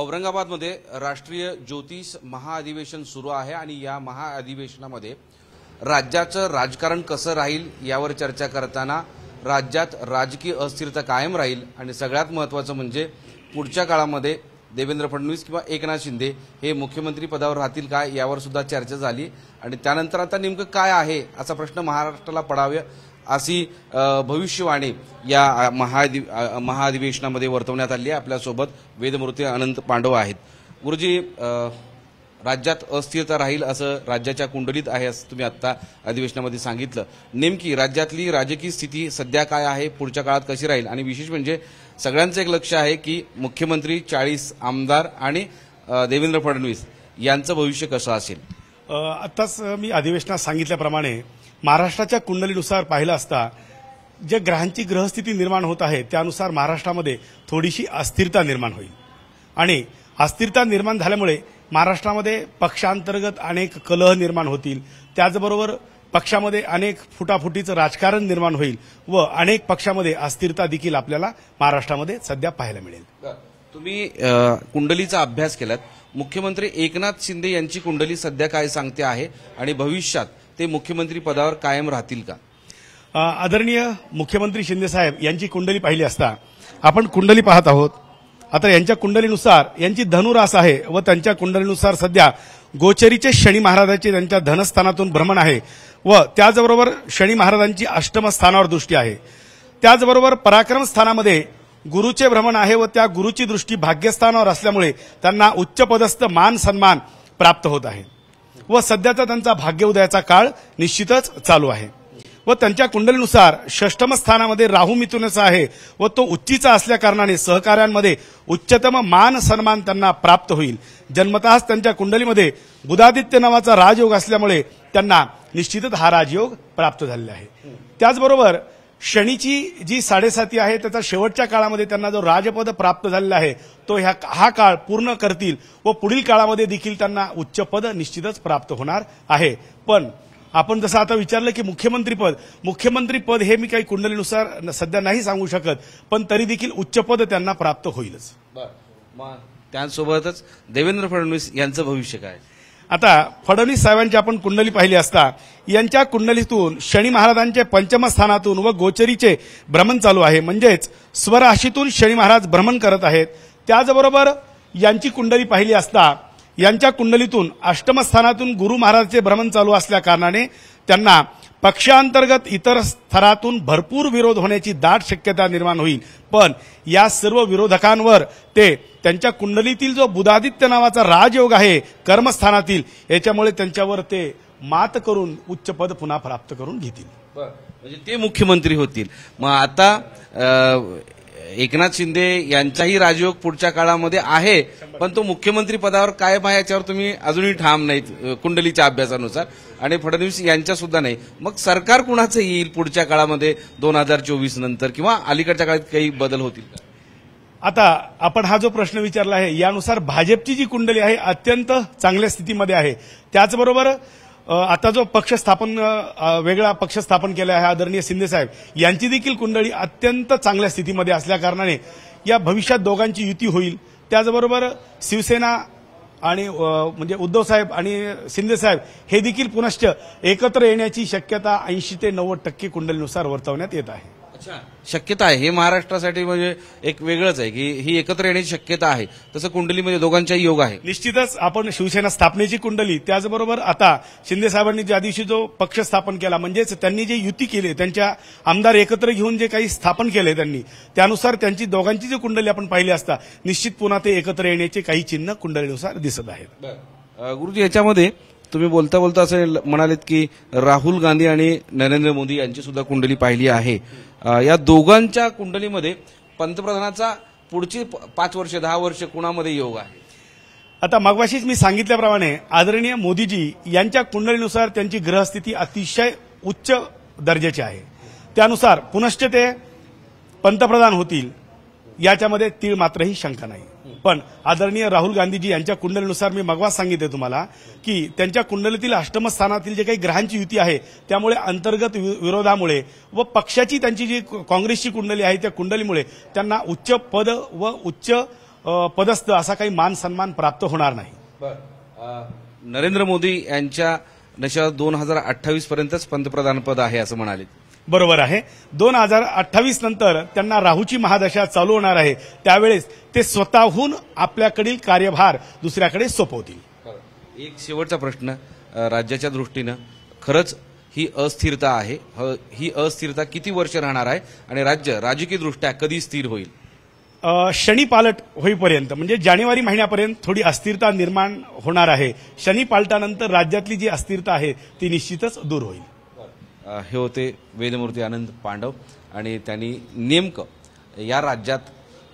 औरंगाबादमध्ये राष्ट्रीय ज्योतिष महाअधिवेशन सुरू आहे आणि या महाअधिवेशनामध्ये राज्याचं राजकारण कसं राहील यावर चर्चा करताना राज्यात राजकीय अस्थिरता कायम राहील आणि सगळ्यात महत्त्वाचं म्हणजे पुढच्या काळामध्ये देवेंद्र फडणवीस किंवा एकनाथ शिंदे हे मुख्यमंत्री पदावर राहतील काय यावर सुद्धा चर्चा झाली आणि त्यानंतर आता नेमकं काय आहे असा प्रश्न महाराष्ट्राला पडावे अशी भविष्यवाणी या महाअधि महाअधिवेशनामध्ये वर्तवण्यात आली आहे आपल्यासोबत वेदमूर्ती अनंत पांडव आहेत गुरुजी राज्यात अस्थिरता राहील असं राज्याच्या कुंडलीत आहे असं तुम्ही आता अधिवेशनामध्ये सांगितलं नेमकी राज्यातली राजकीय स्थिती सध्या काय आहे पुढच्या काळात कशी राहील आणि विशेष म्हणजे सगळ्यांचं एक लक्ष आहे की मुख्यमंत्री चाळीस आमदार आणि देवेंद्र फडणवीस यांचं भविष्य कसं असेल आताच मी अधिवेशनात सांगितल्याप्रमाणे महाराष्ट्राच्या कुंडलीनुसार पाहिलं असता जे ग्रहांची ग्रहस्थिती निर्माण होत आहे त्यानुसार महाराष्ट्रामध्ये थोडीशी अस्थिरता निर्माण होईल आणि अस्थिरता निर्माण झाल्यामुळे महाराष्ट्रामध्ये पक्षांतर्गत अनेक कलह निर्माण होतील त्याचबरोबर पक्षामध्ये अनेक फुटाफुटीचं राजकारण निर्माण होईल व अनेक पक्षामध्ये अस्थिरता देखील आपल्याला महाराष्ट्रामध्ये सध्या पाहायला मिळेल तुम्ही कुंडलीचा अभ्यास केलात मुख्यमंत्री एकनाथ शिंदे यांची कुंडली सध्या काय सांगते आहे आणि भविष्यात ते मुख्यमंत्री पदावर कायम राहतील का आदरणीय मुख्यमंत्री शिंदेसाहेब यांची कुंडली पाहिली असता आपण कुंडली पाहत आहोत आता यांच्या कुंडलीनुसार यांची धनुरास आहे व त्यांच्या कुंडलीनुसार सध्या गोचरीचे शनी महाराजाचे त्यांच्या धनस्थानातून भ्रमण आहे व त्याचबरोबर शनी महाराजांची अष्टम स्थानावर दृष्टी आहे त्याचबरोबर पराक्रम स्थानामध्ये गुरुचे भ्रमण आहे व त्या गुरुची दृष्टी भाग्यस्थानावर असल्यामुळे त्यांना उच्चपदस्थ मान सन्मान प्राप्त होत आहे व सध्याचा त्यांचा भाग्य उदयाचा काळ निश्चितच चालू आहे व त्यांच्या कुंडलीनुसार षष्टम स्थानामध्ये राहू मिथुनचा आहे व तो उच्चीचा असल्याकारणाने सहकाऱ्यांमध्ये उच्चतम मान सन्मान त्यांना प्राप्त होईल जन्मतःच त्यांच्या कुंडलीमध्ये बुधादित्य नावाचा राजयोग असल्यामुळे त्यांना निश्चितच हा राजयोग प्राप्त झालेला आहे त्याचबरोबर शनीची जी साडेसाती आहे त्याचा शेवटच्या काळामध्ये त्यांना जो राजपद प्राप्त झालेला आहे तो ह्या हा काळ पूर्ण करतील व पुढील काळामध्ये देखील त्यांना उच्च पद निश्चितच प्राप्त होणार आहे पण आपण जसं आता विचारलं की मुख्यमंत्रीपद मुख्यमंत्रीपद हे मी काही कुंडलीनुसार सध्या नाही सांगू शकत पण तरी देखील पद त्यांना प्राप्त होईलच त्यासोबतच देवेंद्र फडणवीस यांचं भविष्य काय आता फडणवीस साहेबांची आपण कुंडली पाहिली असता यांच्या कुंडलीतून शनी महाराजांचे पंचम स्थानातून व गोचरीचे भ्रमण चालू आहे म्हणजेच स्वराशीतून शनी महाराज भ्रमण करत आहेत त्याचबरोबर यांची कुंडली पाहिली असता यांच्या कुंडलीतून अष्टमस्थानातून गुरु महाराजचे भ्रमण चालू असल्या कारणाने त्यांना पक्षांतर्गत इतर स्तरातून भरपूर विरोध होण्याची दाट शक्यता निर्माण होईल पण या सर्व विरोधकांवर ते त्यांच्या कुंडलीतील जो बुधादित्य नावाचा राजयोग आहे कर्मस्थानातील याच्यामुळे त्यांच्यावर ते मात करून उच्च पद पुन्हा प्राप्त करून घेतील म्हणजे ते मुख्यमंत्री होतील मग आता एकनाथ शिंदे यांचाही राजयोग पुढच्या काळामध्ये आहे पण तो मुख्यमंत्री पदावर काय आहे याच्यावर तुम्ही अजूनही ठाम नाहीत कुंडलीच्या अभ्यासानुसार आणि फडणवीस यांच्या सुद्धा नाही मग सरकार कुणाचं येईल पुढच्या काळामध्ये दोन हजार चोवीस नंतर किंवा अलीकडच्या काळात काही बदल होतील आता आपण हा जो प्रश्न विचारला आहे यानुसार भाजपची जी कुंडली आहे अत्यंत चांगल्या स्थितीमध्ये आहे त्याचबरोबर आता जो पक्ष स्थापन वेगळा पक्ष स्थापन केला आहे आदरणीय शिंदे साहेब यांची देखील कुंडळी अत्यंत चांगल्या स्थितीमध्ये असल्याकारणाने या भविष्यात दोघांची युती होईल त्याचबरोबर शिवसेना आणि म्हणजे उद्धव साहेब आणि शिंदे साहेब हे देखील पुनश्च एकत्र येण्याची शक्यता ऐंशी ते नव्वद टक्के कुंडलीनुसार वर्तवण्यात येत आहे शक्यता आहे हे महाराष्ट्रासाठी म्हणजे एक वेगळंच आहे की ही एकत्र येण्याची शक्यता आहे तसं कुंडलीमध्ये दोघांचाही योग आहे निश्चितच आपण शिवसेना स्थापनेची कुंडली त्याचबरोबर आता शिंदेसाहेबांनी ज्या दिवशी जो पक्ष स्थापन केला म्हणजेच त्यांनी जे युती केली त्यांच्या आमदार एकत्र घेऊन जे काही स्थापन केले त्यांनी त्यानुसार त्यांची दोघांची जी कुंडली आपण पाहिली असता निश्चित पुन्हा ते एकत्र येण्याचे काही चिन्ह कुंडलीनुसार दिसत आहेत गुरुजी याच्यामध्ये तुम्ही बोलता बोलता असे म्हणालेत की राहुल गांधी आणि नरेंद्र मोदी यांची सुद्धा कुंडली पाहिली आहे या दोघांच्या कुंडलीमध्ये पंतप्रधानाचा पुढची पाच वर्ष दहा वर्ष कुणामध्ये योग आहे आता मागवाशीच मी सांगितल्याप्रमाणे आदरणीय मोदीजी यांच्या कुंडलीनुसार त्यांची ग्रहस्थिती अतिशय उच्च दर्जाची आहे त्यानुसार पुनश्च ते पंतप्रधान होतील याच्यामध्ये तीळ मात्रही शंका नाही पण आदरणीय राहुल गांधीजी यांच्या कुंडलीनुसार मी मगवा सांगितले तुम्हाला की त्यांच्या कुंडलीतील अष्टमस्थानातील जे काही ग्रहांची युती आहे त्यामुळे अंतर्गत विरोधामुळे व पक्षाची त्यांची जी काँग्रेसची कुंडली आहे त्या कुंडलीमुळे त्यांना उच्च पद व उच्च पदस्थ असा काही मान सन्मान प्राप्त होणार नाही नरेंद्र मोदी यांच्या नशा दोन हजार अठ्ठावीस पर्यंतच पंतप्रधानपद आहे असं म्हणाले बरोबर आहे दोन हजार अठ्ठावीस नंतर त्यांना राहूची महादशा चालू होणार आहे त्यावेळेस ते स्वतःहून आपल्याकडील कार्यभार दुसऱ्याकडे सोपवतील एक शेवटचा प्रश्न राज्याच्या दृष्टीनं खरंच ही अस्थिरता आहे ही अस्थिरता किती वर्ष राहणार आहे आणि राज्य राजकीय दृष्ट्या कधी स्थिर होईल शनी होईपर्यंत म्हणजे जानेवारी महिन्यापर्यंत थोडी अस्थिरता निर्माण होणार आहे शनी पालटानंतर राज्यातली जी अस्थिरता आहे ती निश्चितच दूर होईल हे होते वेदमूर्ती आनंद पांडव आणि त्यांनी नेमकं या राज्यात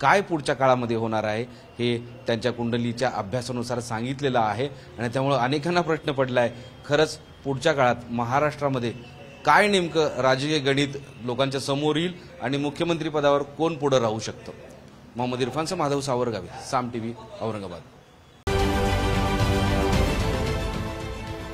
काय पुढच्या काळामध्ये होणार आहे हे त्यांच्या कुंडलीच्या अभ्यासानुसार सांगितलेलं आहे आणि त्यामुळं अनेकांना प्रश्न पडला आहे खरंच पुढच्या काळात महाराष्ट्रामध्ये काय नेमकं राजकीय गणित लोकांच्या समोर येईल आणि मुख्यमंत्रीपदावर कोण पुढं राहू शकतं मोहम्मद इरफानचं माधव सावरगावी साम टी व्ही औरंगाबाद